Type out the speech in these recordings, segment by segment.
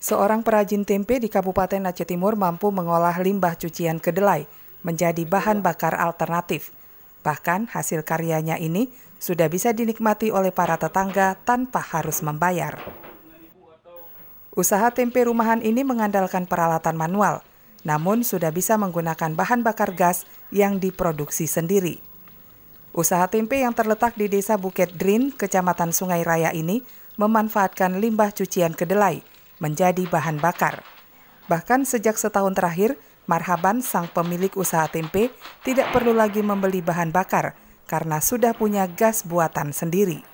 seorang perajin tempe di Kabupaten Aceh Timur mampu mengolah limbah cucian kedelai menjadi bahan bakar alternatif. Bahkan hasil karyanya ini sudah bisa dinikmati oleh para tetangga tanpa harus membayar. Usaha tempe rumahan ini mengandalkan peralatan manual, namun sudah bisa menggunakan bahan bakar gas yang diproduksi sendiri. Usaha tempe yang terletak di Desa Bukit Drin, Kecamatan Sungai Raya ini memanfaatkan limbah cucian kedelai menjadi bahan bakar. Bahkan sejak setahun terakhir, Marhaban sang pemilik usaha tempe tidak perlu lagi membeli bahan bakar karena sudah punya gas buatan sendiri.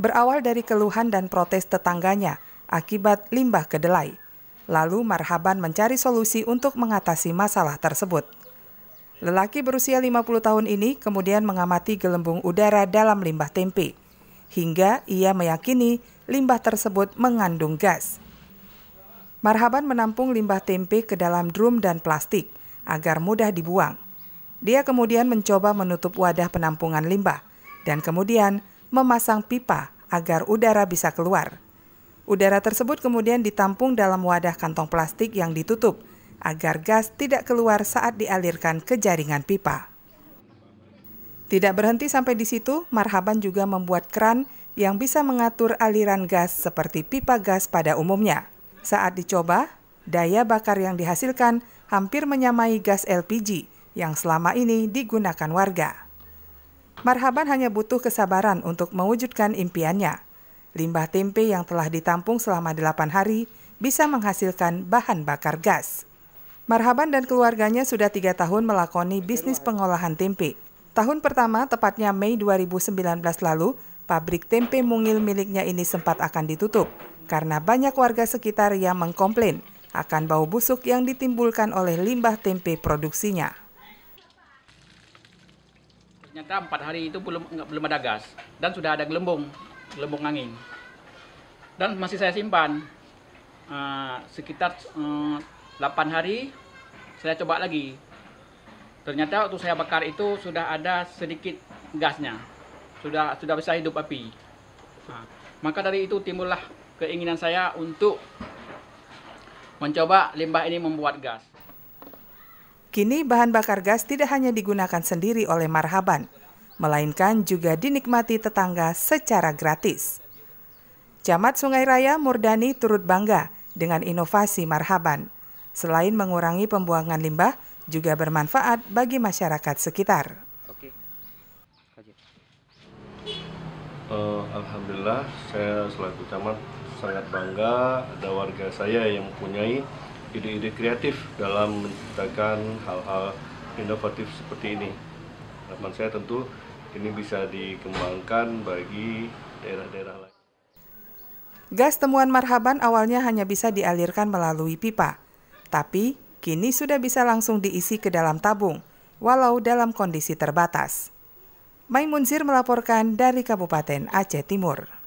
Berawal dari keluhan dan protes tetangganya akibat limbah kedelai, lalu Marhaban mencari solusi untuk mengatasi masalah tersebut. Lelaki berusia 50 tahun ini kemudian mengamati gelembung udara dalam limbah tempe, hingga ia meyakini limbah tersebut mengandung gas. Marhaban menampung limbah tempe ke dalam drum dan plastik agar mudah dibuang. Dia kemudian mencoba menutup wadah penampungan limbah dan kemudian memasang pipa agar udara bisa keluar. Udara tersebut kemudian ditampung dalam wadah kantong plastik yang ditutup agar gas tidak keluar saat dialirkan ke jaringan pipa. Tidak berhenti sampai di situ, Marhaban juga membuat keran yang bisa mengatur aliran gas seperti pipa gas pada umumnya. Saat dicoba, daya bakar yang dihasilkan hampir menyamai gas LPG yang selama ini digunakan warga. Marhaban hanya butuh kesabaran untuk mewujudkan impiannya. Limbah tempe yang telah ditampung selama delapan hari bisa menghasilkan bahan bakar gas. Marhaban dan keluarganya sudah tiga tahun melakoni bisnis pengolahan tempe. Tahun pertama, tepatnya Mei 2019 lalu, pabrik tempe mungil miliknya ini sempat akan ditutup karena banyak warga sekitar yang mengkomplain akan bau busuk yang ditimbulkan oleh limbah tempe produksinya. Ternyata empat hari itu belum belum ada gas dan sudah ada gelembung, gelembung angin. Dan masih saya simpan uh, sekitar uh, eh, 8 hari saya coba lagi. Ternyata waktu saya bakar itu sudah ada sedikit gasnya, sudah sudah bisa hidup api. uh, maka dari itu timbullah keinginan saya untuk mencoba limbah ini membuat gas. Kini bahan bakar gas tidak hanya digunakan sendiri oleh Marhaban, melainkan juga dinikmati tetangga secara gratis. Camat Sungai Raya Murdani turut bangga dengan inovasi Marhaban. Selain mengurangi pembuangan limbah, juga bermanfaat bagi masyarakat sekitar. Uh, Alhamdulillah saya selaku camat sangat bangga ada warga saya yang mempunyai ide-ide kreatif dalam menciptakan hal-hal inovatif seperti ini. Harapan saya tentu ini bisa dikembangkan bagi daerah-daerah lain. Gas temuan marhaban awalnya hanya bisa dialirkan melalui pipa, tapi kini sudah bisa langsung diisi ke dalam tabung, walau dalam kondisi terbatas. Maimun Maimunzir melaporkan dari Kabupaten Aceh Timur.